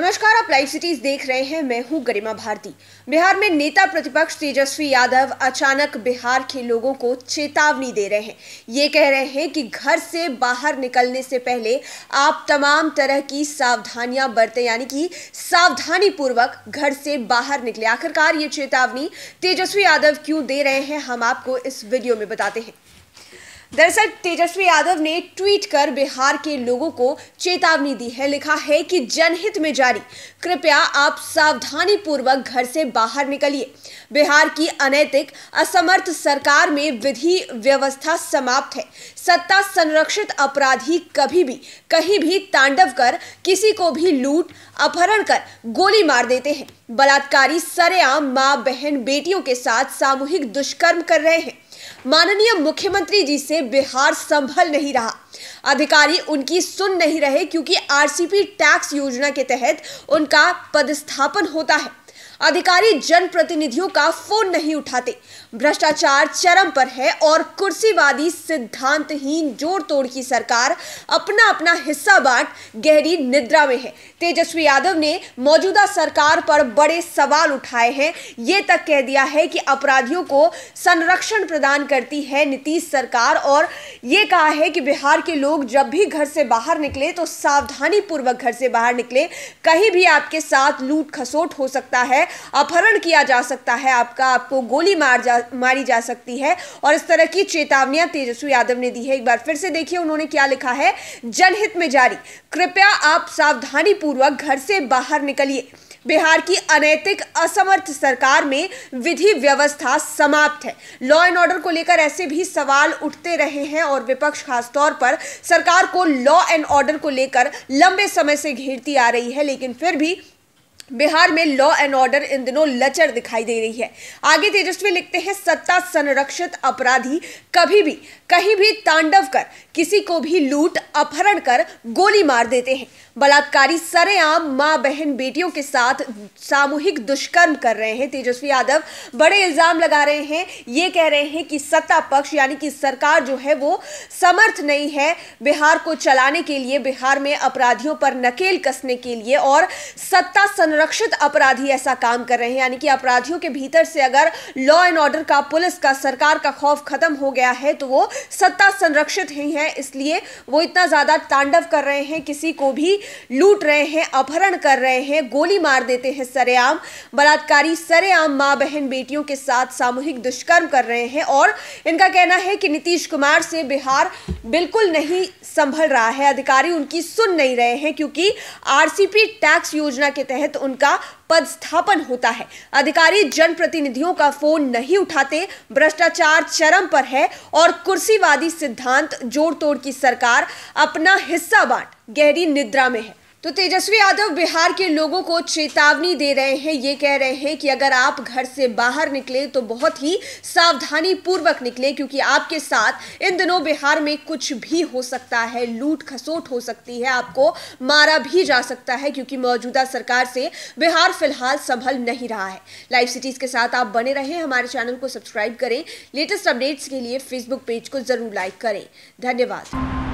नमस्कार आप live cities देख रहे हैं मैं हूं गरिमा भारती बिहार में नेता प्रतिपक्ष तेजस्वी यादव अचानक बिहार के लोगों को चेतावनी दे रहे हैं ये कह रहे हैं कि घर से बाहर निकलने से पहले आप तमाम तरह की सावधानियां बरतें यानी कि सावधानी पूर्वक घर से बाहर निकले आखिरकार ये चेतावनी तेजस्वी यादव क्यों दे रहे हैं हम आपको इस वीडियो में बताते हैं दरअसल तेजस्वी यादव ने ट्वीट कर बिहार के लोगों को चेतावनी दी है लिखा है कि जनहित में जारी कृपया आप सावधानी पूर्वक घर से बाहर निकलिए बिहार की अनैतिक असमर्थ सरकार में विधि व्यवस्था समाप्त है सत्ता संरक्षित अपराधी कभी भी कहीं भी तांडव कर किसी को भी लूट अपहरण कर गोली मार देते हैं बलात्कारी सरेआम माँ बहन बेटियों के साथ सामूहिक दुष्कर्म कर रहे हैं माननीय मुख्यमंत्री जी से बिहार संभल नहीं रहा अधिकारी उनकी सुन नहीं रहे क्योंकि आरसीपी टैक्स योजना के तहत उनका पदस्थापन होता है अधिकारी जनप्रतिनिधियों का फोन नहीं उठाते भ्रष्टाचार चरम पर है और कुर्सीवादी सिद्धांतहीन जोड़ तोड़ की सरकार अपना अपना हिस्सा बांट गहरी निद्रा में है तेजस्वी यादव ने मौजूदा सरकार पर बड़े सवाल उठाए हैं ये तक कह दिया है कि अपराधियों को संरक्षण प्रदान करती है नीतीश सरकार और ये कहा है कि बिहार के लोग जब भी घर से बाहर निकले तो सावधानी पूर्वक घर से बाहर निकले कहीं भी आपके साथ लूट खसोट हो सकता है अपहरण किया जा सकता है आपका आपको गोली मार जा मारी जा सकती है और इस तरह की चेतावनियां तेजस्वी यादव ने दी है एक बार फिर से देखिए उन्होंने क्या लिखा है जनहित में जारी कृपया आप सावधानी पूर्वक घर से बाहर निकलिए बिहार की अनैतिक असमर्थ सरकार में विधि व्यवस्था समाप्त है लॉ एंड ऑर्डर को लेकर ऐसे भी सवाल उठते रहे हैं और विपक्ष खासतौर पर सरकार को लॉ एंड ऑर्डर को लेकर लंबे समय से घेरती आ रही है लेकिन फिर भी बिहार में लॉ एंड ऑर्डर इन दिनों लचर दिखाई दे रही है आगे तेजस्वी लिखते हैं सत्ता संरक्षित अपराधी कभी भी कहीं भी तांडव कर किसी को भी लूट अपहरण कर गोली मार देते हैं बलात्कारी सरेआम मां बहन बेटियों के साथ सामूहिक दुष्कर्म कर रहे हैं तेजस्वी यादव बड़े इल्जाम लगा रहे हैं ये कह रहे हैं कि सत्ता पक्ष यानी कि सरकार जो है वो समर्थ नहीं है बिहार को चलाने के लिए बिहार में अपराधियों पर नकेल कसने के लिए और सत्ता संरक्षण संरक्षित अपराधी ऐसा काम कर रहे हैं यानी कि अपराधियों के भीतर से अगर लॉ एंड ऑर्डर का पुलिस का सरकार का खौफ खत्म हो गया है तो वो सत्ता संरक्षित ही है इसलिए वो इतना ज्यादा तांडव कर रहे हैं किसी को भी लूट रहे हैं अपहरण कर रहे हैं गोली मार देते हैं सरेआम बलात्कारी सरेआम माँ बहन बेटियों के साथ सामूहिक दुष्कर्म कर रहे हैं और इनका कहना है कि नीतीश कुमार से बिहार बिल्कुल नहीं संभल रहा है अधिकारी उनकी सुन नहीं रहे हैं क्योंकि आरसीपी टैक्स योजना के तहत उनका पदस्थापन होता है अधिकारी जनप्रतिनिधियों का फोन नहीं उठाते भ्रष्टाचार चरम पर है और कुर्सीवादी सिद्धांत जोड़ तोड़ की सरकार अपना हिस्सा बांट गहरी निद्रा में है तो तेजस्वी यादव बिहार के लोगों को चेतावनी दे रहे हैं ये कह रहे हैं कि अगर आप घर से बाहर निकले तो बहुत ही सावधानी पूर्वक निकले क्योंकि आपके साथ इन दिनों बिहार में कुछ भी हो सकता है लूट खसोट हो सकती है आपको मारा भी जा सकता है क्योंकि मौजूदा सरकार से बिहार फिलहाल संभल नहीं रहा है लाइव सिटीज के साथ आप बने रहें हमारे चैनल को सब्सक्राइब करें लेटेस्ट अपडेट्स के लिए फेसबुक पेज को जरूर लाइक करें धन्यवाद